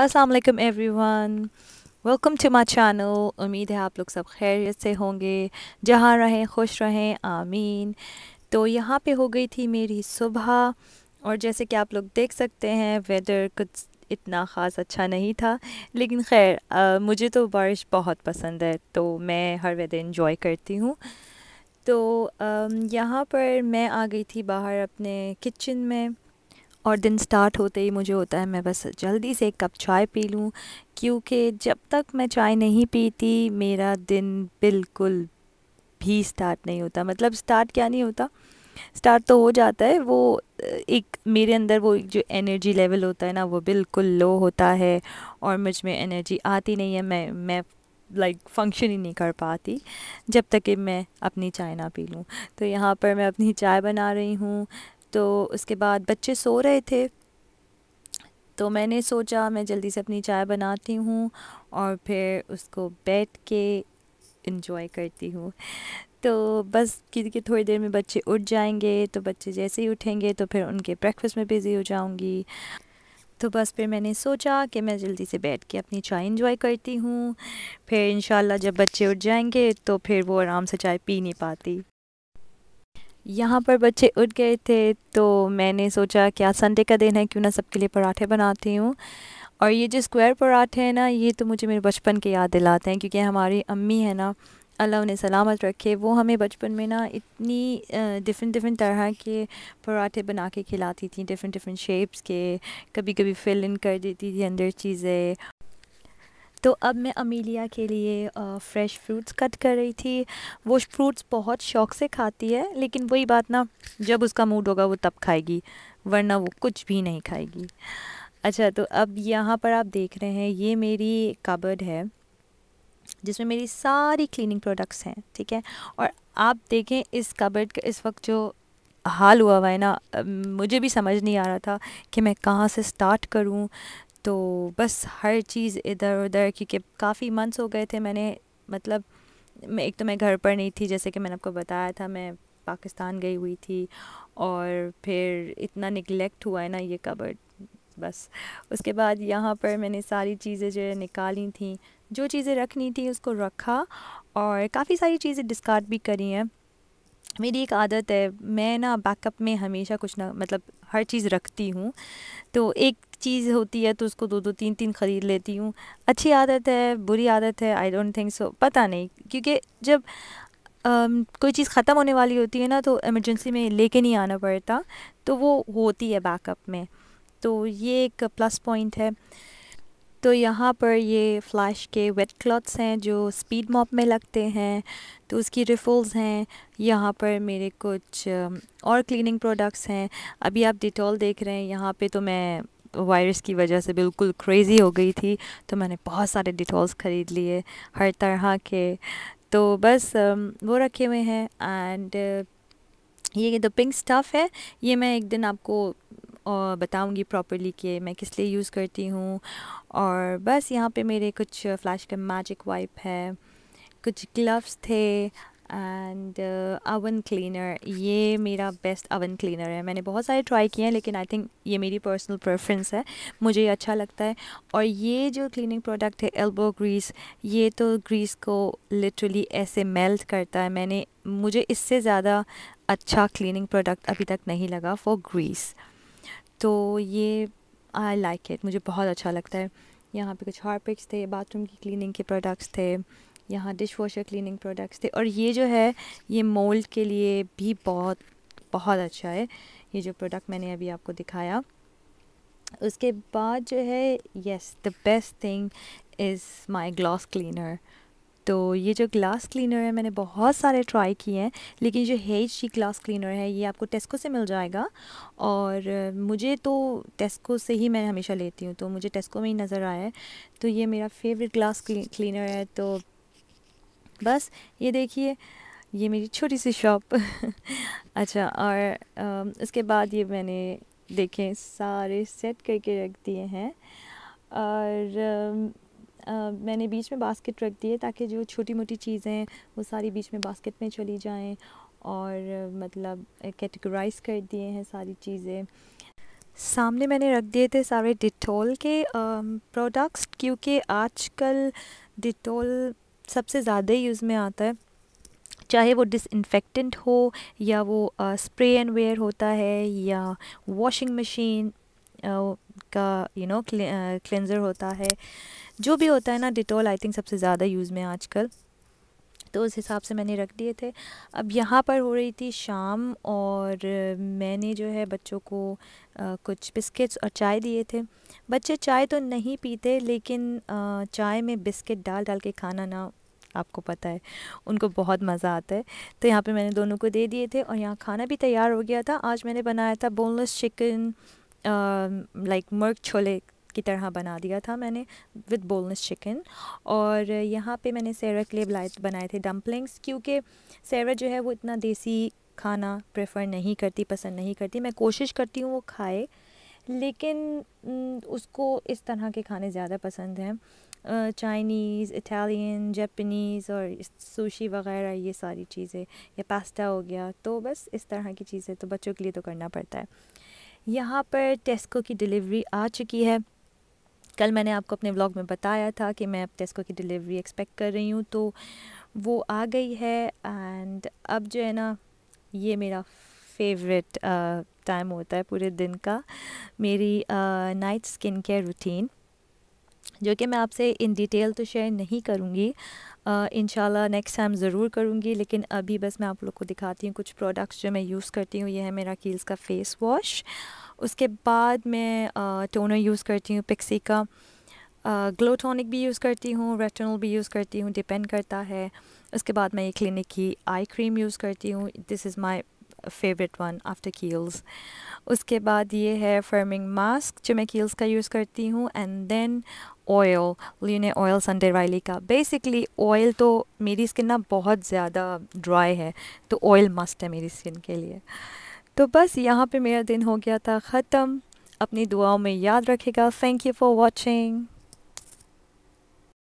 Aslam everyone welcome to my channel उम्मीद है आप लोग सब खैरियत से होंगे जहाँ रहें खुश रहें आमीन तो यहाँ पे हो गई थी मेरी सुबह और जैसे कि आप लोग देख सकते हैं वेदर कुछ इतना ख़ास अच्छा नहीं था लेकिन खैर मुझे तो बारिश बहुत पसंद है तो मैं हर वेदर इन्जॉय करती हूँ तो यहाँ पर मैं आ गई थी बाहर अपने किचन में और दिन स्टार्ट होते ही मुझे होता है मैं बस जल्दी से एक कप चाय पी लूँ क्योंकि जब तक मैं चाय नहीं पीती मेरा दिन बिल्कुल भी स्टार्ट नहीं होता मतलब स्टार्ट क्या नहीं होता स्टार्ट तो हो जाता है वो एक मेरे अंदर वो जो एनर्जी लेवल होता है ना वो बिल्कुल लो होता है और मुझ में एनर्जी आती नहीं है मैं मैं लाइक like, फंक्शन ही नहीं कर पाती जब तक कि मैं अपनी चाय ना पी लूँ तो यहाँ पर मैं अपनी चाय बना रही हूँ तो उसके बाद बच्चे सो रहे थे तो मैंने सोचा मैं जल्दी से अपनी चाय बनाती हूँ और फिर उसको बैठ के इन्जॉय करती हूँ तो बस क्योंकि थोड़ी देर में बच्चे उठ जाएंगे तो बच्चे जैसे ही उठेंगे तो फिर उनके ब्रेकफास्ट में बिज़ी हो जाऊँगी तो बस फिर मैंने सोचा कि मैं जल्दी से बैठ के अपनी चाय इन्जॉय करती हूँ फिर इन जब बच्चे उठ जाएंगे तो फिर वो आराम से चाय पी नहीं पाती यहाँ पर बच्चे उठ गए थे तो मैंने सोचा क्या संडे का दिन है क्यों ना सबके लिए पराठे बनाती हूँ और ये जो स्क्वायर पराठे हैं ना ये तो मुझे मेरे बचपन के याद दिलाते हैं क्योंकि हमारी अम्मी है ना अल्लाह उन्हें सलामत रखे वो हमें बचपन में ना इतनी डिफरेंट डिफरेंट तरह के पराठे बना के खिलाती थी डिफरेंट डिफरेंट शेप्स के कभी कभी फिल इन कर देती थी अंदर चीज़ें तो अब मैं अमीलिया के लिए फ़्रेश फ्रूट्स कट कर रही थी वो फ्रूट्स बहुत शौक से खाती है लेकिन वही बात ना जब उसका मूड होगा वो तब खाएगी वरना वो कुछ भी नहीं खाएगी अच्छा तो अब यहाँ पर आप देख रहे हैं ये मेरी कबर्ड है जिसमें मेरी सारी क्लीनिंग प्रोडक्ट्स हैं ठीक है और आप देखें इस कबर्ड का इस वक्त जो हाल हुआ हुआ है ना मुझे भी समझ नहीं आ रहा था कि मैं कहाँ से स्टार्ट करूँ तो बस हर चीज़ इधर उधर क्योंकि काफ़ी मंथ्स हो गए थे मैंने मतलब मैं एक तो मैं घर पर नहीं थी जैसे कि मैंने आपको बताया था मैं पाकिस्तान गई हुई थी और फिर इतना निगलेक्ट हुआ है ना ये कबर्ड बस उसके बाद यहाँ पर मैंने सारी चीज़ें जो है निकाली थी जो चीज़ें रखनी थी उसको रखा और काफ़ी सारी चीज़ें डिस्कार्ड भी करी हैं मेरी एक आदत है मैं ना बैकअप में हमेशा कुछ ना मतलब हर चीज़ रखती हूँ तो एक चीज़ होती है तो उसको दो दो तीन तीन ख़रीद लेती हूँ अच्छी आदत है बुरी आदत है आई डोंट थिंक सो पता नहीं क्योंकि जब Um, कोई चीज़ ख़त्म होने वाली होती है ना तो इमरजेंसी में लेके नहीं आना पड़ता तो वो होती है बैकअप में तो ये एक प्लस पॉइंट है तो यहाँ पर ये फ्लैश के वेट क्लॉथ्स हैं जो स्पीड मॉप में लगते हैं तो उसकी रिफल्स हैं यहाँ पर मेरे कुछ और क्लीनिंग प्रोडक्ट्स हैं अभी आप डिटॉल देख रहे हैं यहाँ पे तो मैं वायरस की वजह से बिल्कुल क्रेज़ी हो गई थी तो मैंने बहुत सारे डिटॉल्स ख़रीद लिए हर तरह के तो बस वो रखे हुए हैं एंड ये द पिंक स्टफ़ है ये मैं एक दिन आपको और बताऊंगी प्रॉपरली कि मैं किस लिए यूज़ करती हूँ और बस यहाँ पे मेरे कुछ फ्लैश का मैजिक वाइप है कुछ ग्लव्स थे एंड अवन क्लीनर ये मेरा बेस्ट अवन क्लीनर है मैंने बहुत सारे ट्राई किए हैं लेकिन आई थिंक ये मेरी पर्सनल प्रेफरेंस है मुझे ये अच्छा लगता है और ये जो क्लीनिंग प्रोडक्ट है एल्बो ग्रीस ये तो ग्रीस को लिटरली ऐसे मेल्ट करता है मैंने मुझे इससे ज़्यादा अच्छा क्लीनिंग प्रोडक्ट अभी तक नहीं लगा फॉर ग्रीस तो ये आई लाइक इट मुझे बहुत अच्छा लगता है यहाँ पे कुछ हार्पिक्स थे बाथरूम की क्लीनिंग के प्रोडक्ट्स थे यहाँ डिश वॉशर क्लिनिंग प्रोडक्ट्स थे और ये जो है ये मोल्ड के लिए भी बहुत बहुत अच्छा है ये जो प्रोडक्ट मैंने अभी आपको दिखाया उसके बाद जो है yes the best thing is my glass cleaner तो ये जो ग्लास क्लीनर है मैंने बहुत सारे ट्राई किए हैं लेकिन जो हेज जी ग्लास क्लीनर है ये आपको टेस्को से मिल जाएगा और मुझे तो टेस्को से ही मैं हमेशा लेती हूँ तो मुझे टेस्को में ही नज़र आया है तो ये मेरा फेवरेट ग्लास क्लीनर है तो बस ये देखिए ये मेरी छोटी सी शॉप अच्छा और उसके बाद ये मैंने देखें सारे सेट करके रख दिए हैं और मैंने बीच में बास्केट रख दिए ताकि जो छोटी मोटी चीज़ें वो सारी बीच में बास्केट में चली जाएं और मतलब कैटेगराइज कर दिए हैं सारी चीज़ें सामने मैंने रख दिए थे सारे डिटोल के प्रोडक्ट्स क्योंकि आजकल डिटोल सबसे ज़्यादा यूज़ में आता है चाहे वो डिसइनफेक्टेंट हो या वो स्प्रे एंड वेयर होता है या वॉशिंग मशीन का यू नो क्लेंज़र होता है जो भी होता है ना डिटॉल आई थिंक सबसे ज़्यादा यूज़ में आजकल तो उस हिसाब से मैंने रख दिए थे अब यहाँ पर हो रही थी शाम और मैंने जो है बच्चों को आ, कुछ बिस्किट्स और चाय दिए थे बच्चे चाय तो नहीं पीते लेकिन आ, चाय में बिस्किट डाल डाल के खाना ना आपको पता है उनको बहुत मज़ा आता है तो यहाँ पे मैंने दोनों को दे दिए थे और यहाँ खाना भी तैयार हो गया था आज मैंने बनाया था बोनलेस चिकन लाइक मर्ग छोले की तरह बना दिया था मैंने विद बोनलेस चिकन और यहाँ पे मैंने सैरा के लिए बनाए बनाए थे डम्पलिंग्स क्योंकि सैरा जो है वो इतना देसी खाना प्रेफर नहीं करती पसंद नहीं करती मैं कोशिश करती हूँ वो खाए लेकिन उसको इस तरह के खाने ज़्यादा पसंद हैं चाइनीज़ इटालियन जापनीज़ और सुशी वगैरह ये सारी चीज़ें या पास्ता हो गया तो बस इस तरह की चीज़ें तो बच्चों के लिए तो करना पड़ता है यहाँ पर टेस्को की डिलीवरी आ चुकी है कल मैंने आपको अपने व्लॉग में बताया था कि मैं अब टेस्को की डिलीवरी एक्सपेक्ट कर रही हूँ तो वो आ गई है एंड अब जो है ना ये मेरा फेवरेट टाइम होता है पूरे दिन का मेरी नाइट स्किन केयर रूटीन जो कि मैं आपसे इन डिटेल तो शेयर नहीं करूँगी इन नेक्स्ट टाइम ज़रूर करूँगी लेकिन अभी बस मैं आप लोग को दिखाती हूँ कुछ प्रोडक्ट्स जो मैं यूज़ करती हूँ ये है मेरा कील्स का फ़ेस वॉश उसके बाद मैं टोनर यूज़ करती हूँ पिक्सी का ग्लो टॉनिक भी यूज़ करती हूँ रेटनल भी यूज़ करती हूँ डिपेंड करता है उसके बाद मैं ये क्लिनिक की आई क्रीम यूज़ करती हूँ this is my favourite one after Kiehl's उसके बाद ये है फर्मिंग मास्क जो मैं कील्स का यूज़ करती हूँ and then oil Luna oil Sunday Riley का बेसिकली ऑयल तो मेरी स्किन ना बहुत ज़्यादा ड्राई है तो ऑयल मस्ट है मेरी स्किन के लिए तो बस यहाँ पे मेरा दिन हो गया था ख़त्म अपनी दुआओं में याद रखेगा थैंक यू फॉर वॉचिंग